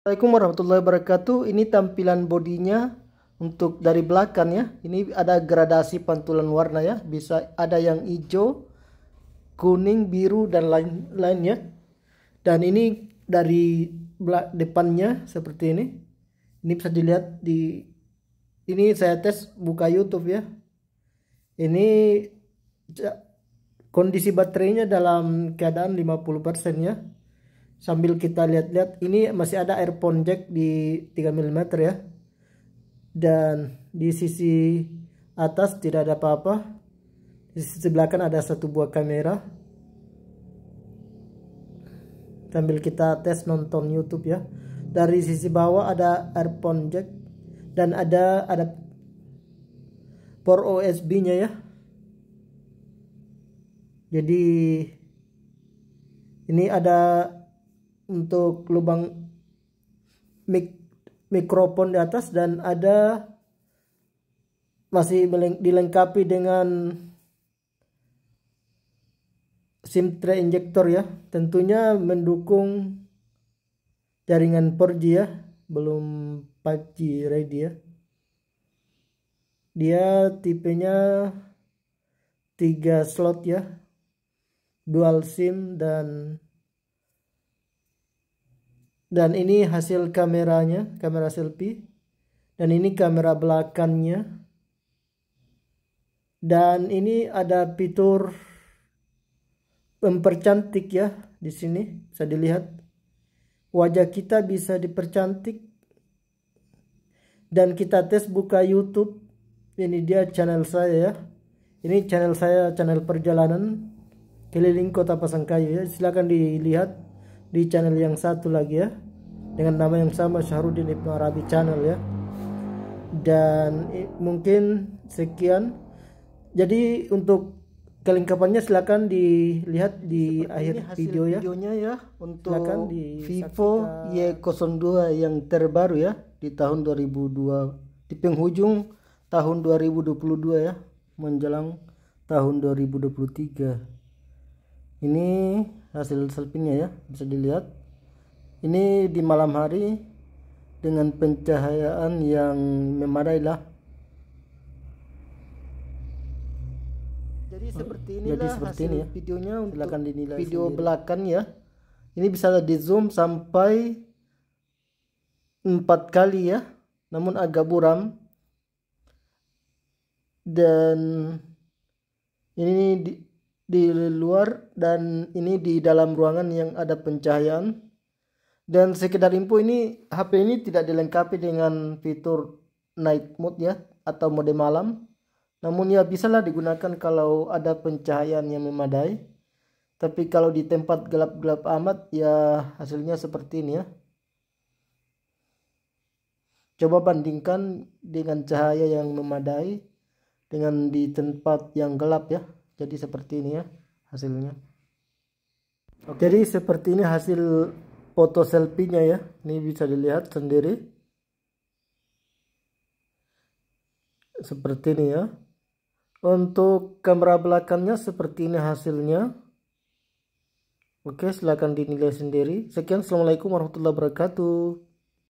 Assalamualaikum warahmatullahi wabarakatuh. Ini tampilan bodinya untuk dari belakang ya. Ini ada gradasi pantulan warna ya. Bisa ada yang hijau, kuning, biru dan lain-lain ya. Dan ini dari belak depannya seperti ini. Ini bisa dilihat di ini saya tes buka YouTube ya. Ini kondisi baterainya dalam keadaan 50% ya sambil kita lihat-lihat ini masih ada earphone jack di 3 mm ya dan di sisi atas tidak ada apa-apa di sisi sebelah kan ada satu buah kamera sambil kita tes nonton YouTube ya dari sisi bawah ada earphone jack dan ada ada port USB nya ya jadi ini ada untuk lubang mik mikrofon di atas dan ada masih dilengkapi dengan SIM tray injector ya. Tentunya mendukung jaringan 4G ya, belum 5G ready ya. Dia tipenya 3 slot ya. Dual SIM dan dan ini hasil kameranya kamera selfie dan ini kamera belakangnya dan ini ada fitur mempercantik ya di sini bisa dilihat wajah kita bisa dipercantik dan kita tes buka YouTube ini dia channel saya ya ini channel saya channel perjalanan keliling kota Pasangkayu ya silahkan dilihat di channel yang satu lagi ya dengan nama yang sama Syahrudin Ibnu Arabi channel ya dan mungkin sekian jadi untuk kelengkapannya silahkan dilihat di Seperti akhir video ya videonya ya untuk silakan di Vivo Y02 yang terbaru ya di tahun 2002 di penghujung tahun 2022 ya menjelang tahun 2023 ini hasil selfie-nya ya bisa dilihat ini di malam hari dengan pencahayaan yang memadai lah jadi seperti inilah jadi seperti hasil ini ya. videonya untuk dinilai video sendiri. belakang ya ini bisa di zoom sampai empat kali ya namun agak buram dan ini di, di luar dan ini di dalam ruangan yang ada pencahayaan dan sekedar info ini HP ini tidak dilengkapi dengan fitur night mode ya atau mode malam namun ya bisalah digunakan kalau ada pencahayaan yang memadai tapi kalau di tempat gelap-gelap amat ya hasilnya seperti ini ya coba bandingkan dengan cahaya yang memadai dengan di tempat yang gelap ya jadi seperti ini ya hasilnya Oke. jadi seperti ini hasil foto selfie-nya ya ini bisa dilihat sendiri seperti ini ya untuk kamera belakangnya seperti ini hasilnya Oke silahkan dinilai sendiri sekian assalamualaikum warahmatullahi wabarakatuh